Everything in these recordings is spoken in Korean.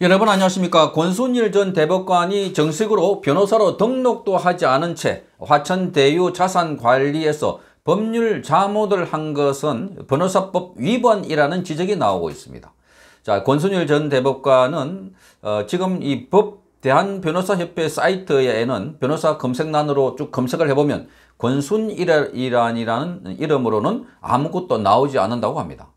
여러분 안녕하십니까 권순일 전 대법관이 정식으로 변호사로 등록도 하지 않은 채 화천대유 자산관리에서 법률 자모를 한 것은 변호사법 위반이라는 지적이 나오고 있습니다. 자 권순일 전 대법관은 어, 지금 이 법 대한변호사협회 사이트에는 변호사 검색란으로 쭉 검색을 해보면 권순일이라는 이름으로는 아무것도 나오지 않는다고 합니다.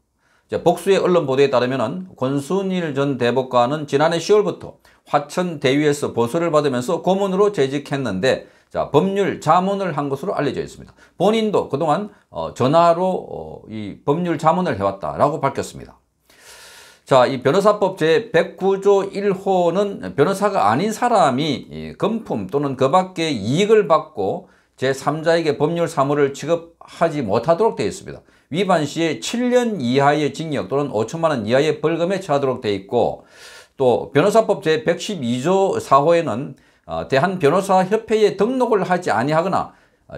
복수의 언론 보도에 따르면 권순일 전 대법관은 지난해 10월부터 화천 대위에서 보수를 받으면서 고문으로 재직했는데 자, 법률 자문을 한 것으로 알려져 있습니다. 본인도 그동안 어, 전화로 어, 이 법률 자문을 해왔다라고 밝혔습니다. 자, 이 변호사법 제109조 1호는 변호사가 아닌 사람이 금품 또는 그밖에 이익을 받고 제3자에게 법률 사무를 취급하지 못하도록 되어 있습니다. 위반 시에 7년 이하의 징역 또는 5천만 원 이하의 벌금에 처하도록 돼 있고 또 변호사법 제112조 4호에는 어, 대한변호사협회에 등록을 하지 아니하거나 어,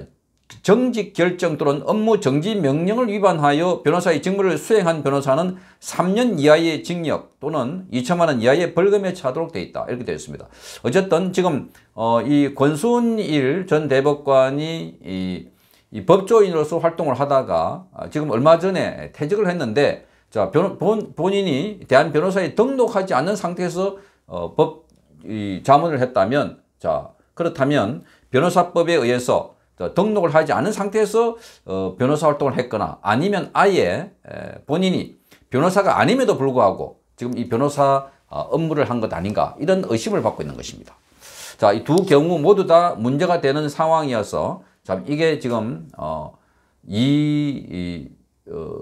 정직 결정 또는 업무 정지 명령을 위반하여 변호사의 직무를 수행한 변호사는 3년 이하의 징역 또는 2천만 원 이하의 벌금에 처하도록 되어 있다. 이렇게 되어 있습니다. 어쨌든 지금 어 이 권순일 전 대법관이 이이 법조인으로서 활동을 하다가 아, 지금 얼마 전에 퇴직을 했는데 자, 변, 본, 본인이 대한 변호사에 등록하지 않은 상태에서 어, 법 이, 자문을 했다면 자, 그렇다면 변호사법에 의해서 등록을 하지 않은 상태에서 어, 변호사 활동을 했거나 아니면 아예 에, 본인이 변호사가 아님에도 불구하고 지금 이 변호사 어, 업무를 한 것 아닌가 이런 의심을 받고 있는 것입니다. 자, 이 두 경우 모두 다 문제가 되는 상황이어서 참 이게 지금 어, 이, 이 어,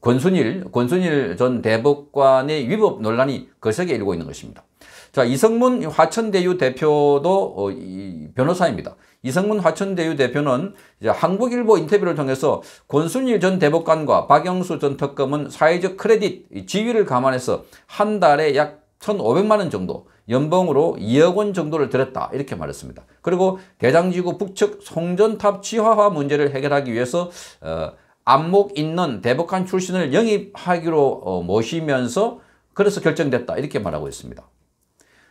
권순일, 권순일 전 대법관의 위법 논란이 거세게 일고 있는 것입니다. 자, 이성문 화천대유 대표도 어, 이, 변호사입니다. 이성문 화천대유 대표는 한국일보 인터뷰를 통해서 권순일 전 대법관과 박영수 전 특검은 사회적 크레딧 지위를 감안해서 한 달에 약 1,500만 원 정도 연봉으로 2억 원 정도를 들였다 이렇게 말했습니다. 그리고 대장지구 북측 송전탑 지화화 문제를 해결하기 위해서 어, 안목 있는 대북한 출신을 영입하기로 어, 모시면서 그래서 결정됐다 이렇게 말하고 있습니다.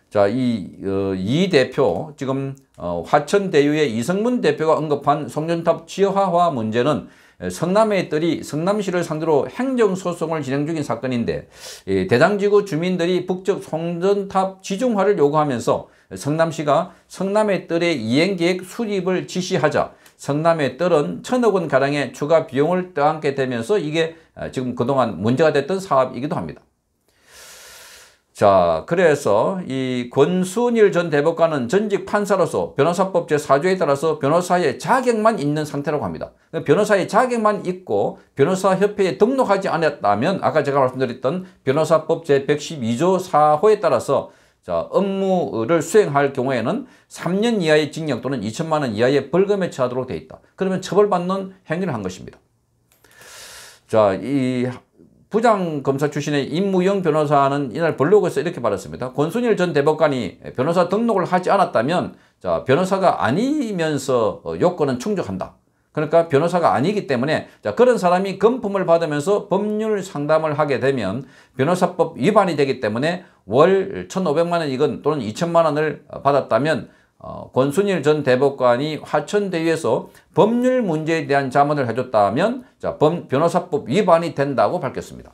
자, 이, 어, 이 대표, 지금, 어, 화천대유의 이성문 대표가 언급한 송전탑 지하화 문제는 성남의 뜰이 성남시를 상대로 행정소송을 진행 중인 사건인데 이 대장지구 주민들이 북쪽 송전탑 지중화를 요구하면서 성남시가 성남의 뜰의 이행계획 수립을 지시하자 성남의 뜰은 천억 원가량의 추가 비용을 떠안게 되면서 이게 어, 지금 그동안 문제가 됐던 사업이기도 합니다. 자, 그래서 이 권순일 전 대법관은 전직 판사로서 변호사법 제4조에 따라서 변호사의 자격만 있는 상태라고 합니다. 변호사의 자격만 있고 변호사협회에 등록하지 않았다면 아까 제가 말씀드렸던 변호사법 제112조 4호에 따라서 자, 업무를 수행할 경우에는 3년 이하의 징역 또는 2천만 원 이하의 벌금에 처하도록 되어 있다. 그러면 처벌받는 행위를 한 것입니다. 자, 이 부장검사 출신의 임무영 변호사는 이날 블로그에서 이렇게 말했습니다. 권순일 전 대법관이 변호사 등록을 하지 않았다면 자, 변호사가 아니면서 어, 요건은 충족한다. 그러니까 변호사가 아니기 때문에 자, 그런 사람이 금품을 받으면서 법률 상담을 하게 되면 변호사법 위반이 되기 때문에 월 1,500만 원 이건 또는 2천만 원을 받았다면 어, 권순일 전 대법관이 화천대유에서 법률 문제에 대한 자문을 해줬다면 자, 범, 변호사법 위반이 된다고 밝혔습니다.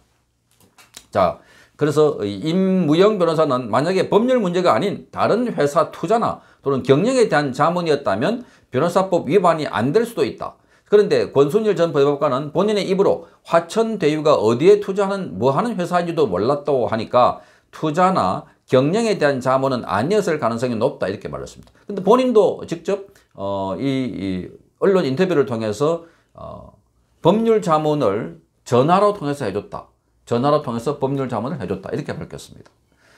자, 그래서 임무영 변호사는 만약에 법률 문제가 아닌 다른 회사 투자나 또는 경영에 대한 자문이었다면 변호사법 위반이 안 될 수도 있다. 그런데 권순일 전법관은 본인의 입으로 화천대유가 어디에 투자하는 뭐하는 회사인지도 몰랐다고 하니까 투자나 경영에 대한 자문은 아니었을 가능성이 높다 이렇게 말했습니다. 근데 본인도 직접 어, 이, 이 언론 인터뷰를 통해서 어, 법률 자문을 전화로 통해서 해줬다. 전화로 통해서 법률 자문을 해줬다. 이렇게 밝혔습니다.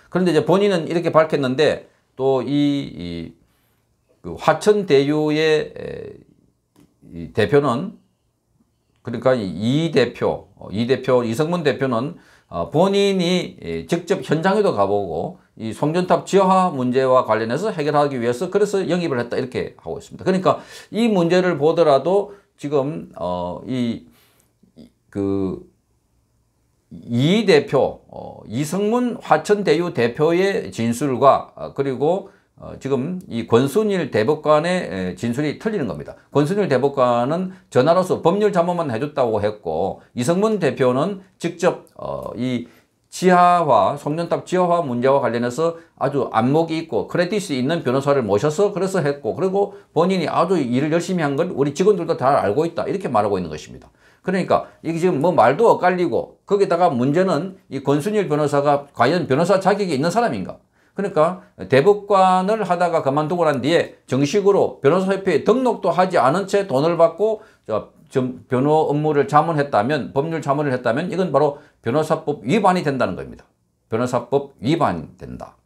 그런데 이제 본인은 이렇게 밝혔는데 또이 이, 그 화천대유의 에, 이 대표는 그러니까 이 대표, 어, 이 대표, 이성문 대표는 어, 본인이 예, 직접 현장에도 가보고 이 송전탑 지하 문제와 관련해서 해결하기 위해서 그래서 영입을 했다 이렇게 하고 있습니다. 그러니까 이 문제를 보더라도 지금 어, 이그 이 대표, 어, 이성문 화천대유 대표의 진술과 어, 그리고 어, 지금 이 권순일 대법관의 진술이 틀리는 겁니다. 권순일 대법관은 전화로서 법률 자문만 해줬다고 했고 이성문 대표는 직접 어, 이 지하화, 송년탑 지하화 문제와 관련해서 아주 안목이 있고 크레딧이 있는 변호사를 모셔서 그래서 했고 그리고 본인이 아주 일을 열심히 한 걸 우리 직원들도 다 알고 있다 이렇게 말하고 있는 것입니다. 그러니까 이게 지금 뭐 말도 엇갈리고 거기다가 문제는 이 권순일 변호사가 과연 변호사 자격이 있는 사람인가 그러니까 대법관을 하다가 그만두고 난 뒤에 정식으로 변호사협회에 등록도 하지 않은 채 돈을 받고 저, 변호 업무를 자문했다면 법률 자문을 했다면 이건 바로 변호사법 위반이 된다는 겁니다. 변호사법 위반된다.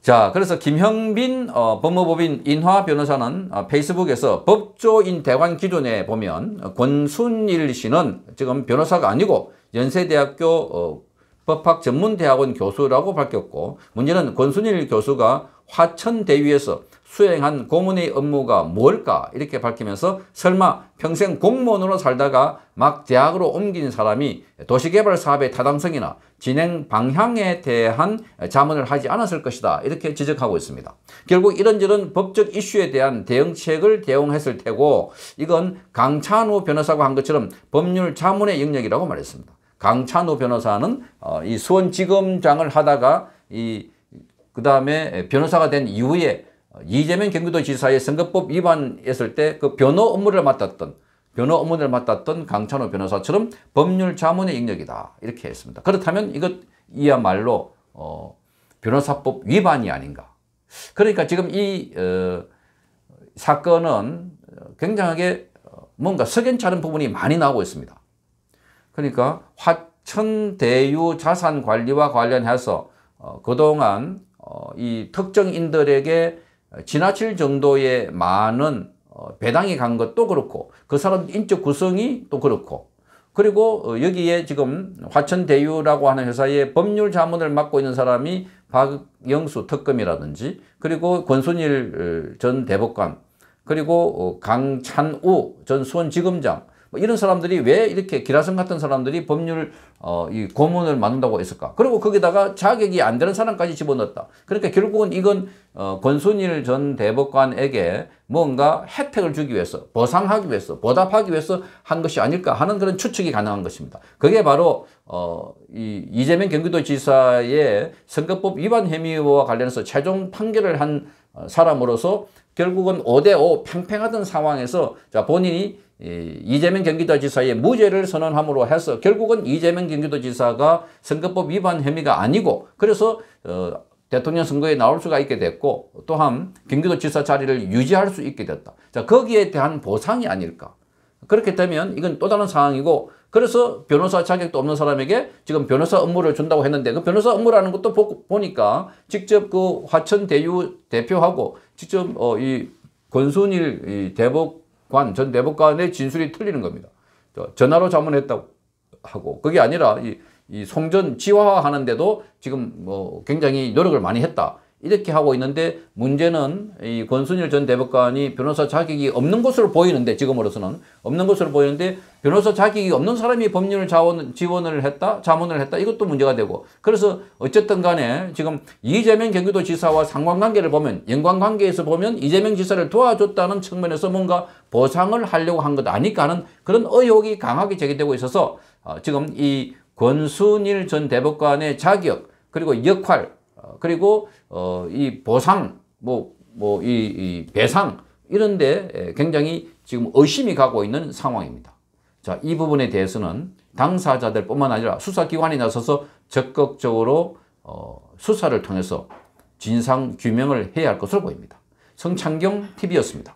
자 그래서 김형빈 어, 법무법인 인화 변호사는 어, 페이스북에서 법조인 대관 기준에 보면 권순일 씨는 지금 변호사가 아니고 연세대학교 어, 법학 전문대학원 교수라고 밝혔고 문제는 권순일 교수가 화천대위에서 수행한 고문의 업무가 뭘까 이렇게 밝히면서 설마 평생 공무원으로 살다가 막 대학으로 옮긴 사람이 도시개발 사업의 타당성이나 진행 방향에 대한 자문을 하지 않았을 것이다 이렇게 지적하고 있습니다. 결국 이런저런 법적 이슈에 대한 대응책을 대응했을 테고 이건 강찬우 변호사가 한 것처럼 법률 자문의 영역이라고 말했습니다. 강찬호 변호사는 어, 이 수원지검장을 하다가 이그 다음에 변호사가 된 이후에 어, 이재명 경기도지사의 선거법 위반했을 때 그 변호 업무를 맡았던 변호 업무를 맡았던 강찬호 변호사처럼 법률 자문의 영역이다 이렇게 했습니다. 그렇다면 이것이야말로 어, 변호사법 위반이 아닌가. 그러니까 지금 이 어, 사건은 굉장하게 어, 뭔가 석연찮은 부분이 많이 나오고 있습니다. 그러니까 화천대유 자산관리와 관련해서 어, 그동안 어, 이 특정인들에게 지나칠 정도의 많은 어, 배당이 간 것도 그렇고 그 사람 인적 구성이 또 그렇고 그리고 어, 여기에 지금 화천대유라고 하는 회사의 법률 자문을 맡고 있는 사람이 박영수 특검이라든지 그리고 권순일 어, 전 대법관 그리고 어, 강찬우 전 수원지검장 뭐 이런 사람들이 왜 이렇게 기라성 같은 사람들이 법률 어, 이 고문을 만든다고 했을까? 그리고 거기다가 자격이 안 되는 사람까지 집어넣었다. 그러니까 결국은 이건 어, 권순일 전 대법관에게 뭔가 혜택을 주기 위해서, 보상하기 위해서, 보답하기 위해서 한 것이 아닐까 하는 그런 추측이 가능한 것입니다. 그게 바로 어, 이 이재명 경기도지사의 선거법 위반 혐의와 관련해서 최종 판결을 한 어, 사람으로서 결국은 5대5 팽팽하던 상황에서 자 본인이 예, 이재명 경기도지사의 무죄를 선언함으로 해서 결국은 이재명 경기도지사가 선거법 위반 혐의가 아니고 그래서 어, 대통령 선거에 나올 수가 있게 됐고 또한 경기도지사 자리를 유지할 수 있게 됐다. 자 거기에 대한 보상이 아닐까. 그렇게 되면 이건 또 다른 상황이고 그래서 변호사 자격도 없는 사람에게 지금 변호사 업무를 준다고 했는데 그 변호사 업무라는 것도 보, 보니까 직접 그 화천 대유 대표하고 직접 어, 이 권순일 이 대법 관, 전 대법관의 진술이 틀리는 겁니다. 전화로 자문했다고 하고 그게 아니라 이, 이 송전 지화화하는데도 지금 뭐 굉장히 노력을 많이 했다. 이렇게 하고 있는데 문제는 이 권순일 전 대법관이 변호사 자격이 없는 것으로 보이는데 지금으로서는 없는 것으로 보이는데 변호사 자격이 없는 사람이 법률 자원, 지원을 했다 자문을 했다 이것도 문제가 되고 그래서 어쨌든 간에 지금 이재명 경기도 지사와 상관관계를 보면 연관관계에서 보면 이재명 지사를 도와줬다는 측면에서 뭔가 보상을 하려고 한 것 아닐까 하는 그런 의혹이 강하게 제기되고 있어서 어 지금 이 권순일 전 대법관의 자격 그리고 역할 그리고 어, 이 보상, 뭐, 뭐, 이, 이 배상, 이런데 굉장히 지금 의심이 가고 있는 상황입니다. 자, 이 부분에 대해서는 당사자들 뿐만 아니라 수사기관이 나서서 적극적으로 어, 수사를 통해서 진상규명을 해야 할 것으로 보입니다. 성창경 TV였습니다.